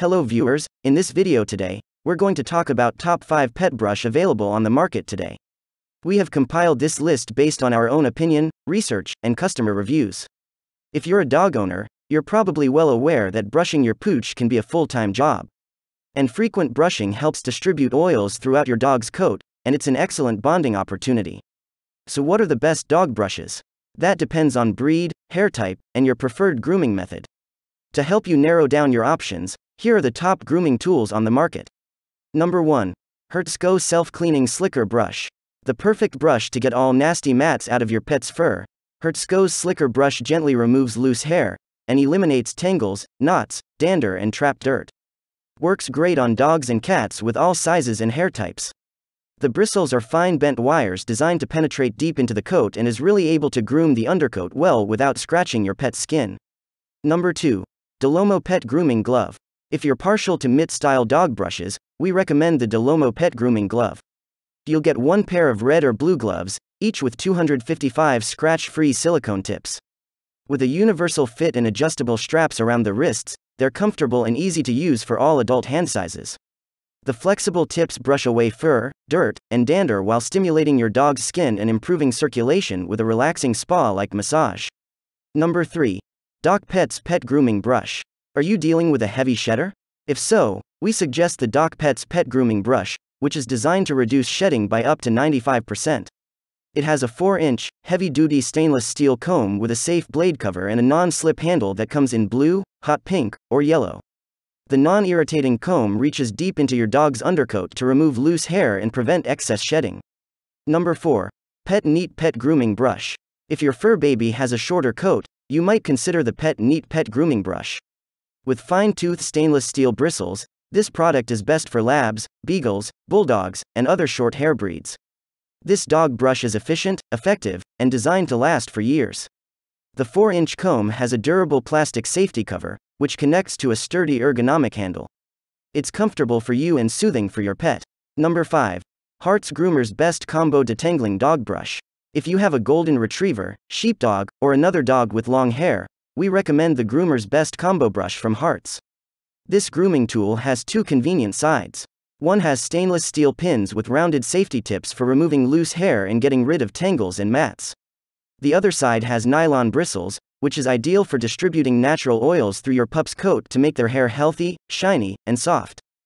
Hello viewers, in this video today, we're going to talk about top 5 pet brush available on the market today. We have compiled this list based on our own opinion, research, and customer reviews. If you're a dog owner, you're probably well aware that brushing your pooch can be a full-time job. And frequent brushing helps distribute oils throughout your dog's coat, and it's an excellent bonding opportunity. So what are the best dog brushes? That depends on breed, hair type, and your preferred grooming method. To help you narrow down your options, here are the top grooming tools on the market. Number 1. Hertz Go Self Cleaning Slicker Brush. The perfect brush to get all nasty mats out of your pet's fur. Hertz Go's Slicker Brush gently removes loose hair and eliminates tangles, knots, dander, and trapped dirt. Works great on dogs and cats with all sizes and hair types. The bristles are fine bent wires designed to penetrate deep into the coat and is really able to groom the undercoat well without scratching your pet's skin. Number 2. Delomo Pet Grooming Glove. If you're partial to mitt-style dog brushes, we recommend the Delomo Pet Grooming Glove. You'll get one pair of red or blue gloves, each with 255 scratch-free silicone tips. With a universal fit and adjustable straps around the wrists, they're comfortable and easy to use for all adult hand sizes. The flexible tips brush away fur, dirt, and dander while stimulating your dog's skin and improving circulation with a relaxing spa like massage. Number 3. Doc Pet's Pet Grooming Brush. Are you dealing with a heavy shedder? If so, we suggest the Doc Pets Pet Grooming Brush, which is designed to reduce shedding by up to 95%. It has a 4 inch, heavy duty stainless steel comb with a safe blade cover and a non slip handle that comes in blue, hot pink, or yellow. The non irritating comb reaches deep into your dog's undercoat to remove loose hair and prevent excess shedding. Number 4. Pet Neat Pet Grooming Brush. If your fur baby has a shorter coat, you might consider the Pet Neat Pet Grooming Brush with fine-tooth stainless steel bristles, this product is best for labs, beagles, bulldogs, and other short hair breeds. This dog brush is efficient, effective, and designed to last for years. The 4-inch comb has a durable plastic safety cover, which connects to a sturdy ergonomic handle. It's comfortable for you and soothing for your pet. Number 5. Hearts Groomer's Best Combo Detangling Dog Brush. If you have a golden retriever, sheepdog, or another dog with long hair, we recommend the groomer's best combo brush from Hearts. This grooming tool has two convenient sides. One has stainless steel pins with rounded safety tips for removing loose hair and getting rid of tangles and mats. The other side has nylon bristles, which is ideal for distributing natural oils through your pup's coat to make their hair healthy, shiny, and soft.